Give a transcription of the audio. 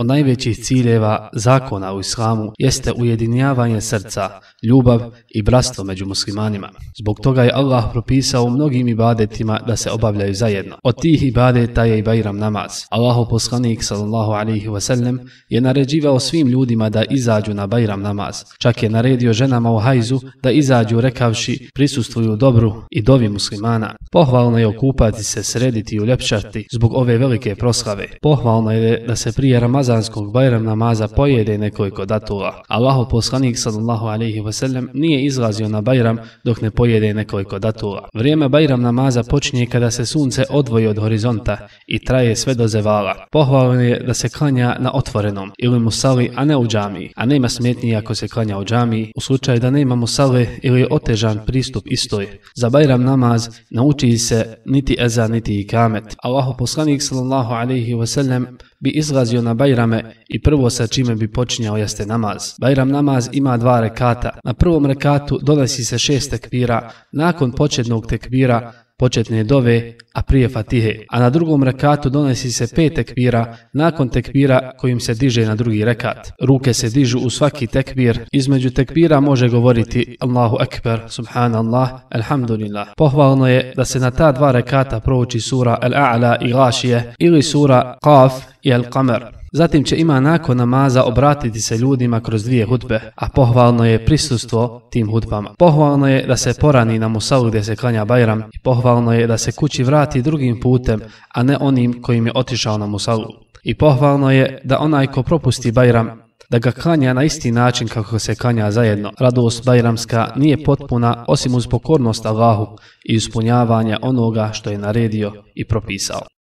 od najvećih ciljeva zakona u islamu jeste ujedinjavanje srca, ljubav i brastvo među muslimanima. Zbog toga je Allah propisao mnogim ibadetima da se obavljaju zajedno. Od tih ibadeta je i Bajram namaz. Allahu poslanik sallallahu alaihi wa sallam je naređivao svim ljudima da izađu na Bajram namaz. Čak je naredio ženama u hajzu da izađu rekavši prisustvuju dobru i dovi muslimana. Pohvalno je okupati se, srediti i uljepšati zbog ove velike proslave. Pohvalno je da se prije Ramazan ramazanskog bajram namaza pojede nekoliko datula. Allahu poslanik sallallahu alaihi ve sellem nije izlazio na bajram dok ne pojede nekoliko datula. Vrijeme bajram namaza počinje kada se sunce odvoji od horizonta i traje sve do zevala. Pohvalno je da se klanja na otvorenom ili musali, a ne u džami. A nema smetnije ako se klanja u džami u slučaju da nema musale ili otežan pristup istoj. Za bajram namaz nauči se niti eza niti ikamet. Allahu poslanik sallallahu alaihi ve sellem bi izlazio na Bajrame i prvo sa čime bi počinjao jeste namaz. Bajram namaz ima dva rekata. Na prvom rekatu donosi se šest tekvira. Nakon početnog tekvira početne dove, a prije fatihe, a na drugom rekatu donesi se pet tekbira nakon tekbira kojim se diže na drugi rekat. Ruke se dižu u svaki tekbir, između tekbira može govoriti Allahu Ekber, Subhanallah, Alhamdulillah. Pohvalno je da se na ta dva rekata prouči sura Al-A'la i Gašije ili sura Qaf i Al-Qamer. Zatim će ima nakon namaza obratiti se ljudima kroz dvije hudbe, a pohvalno je prisustvo tim hudbama. Pohvalno je da se porani na Musalu gdje se klanja Bajram i pohvalno je da se kući vrati drugim putem, a ne onim kojim je otišao na Musalu. I pohvalno je da onaj ko propusti Bajram da ga klanja na isti način kako se klanja zajedno. Radost Bajramska nije potpuna osim uz pokornost Allahu i uspunjavanja onoga što je naredio i propisao.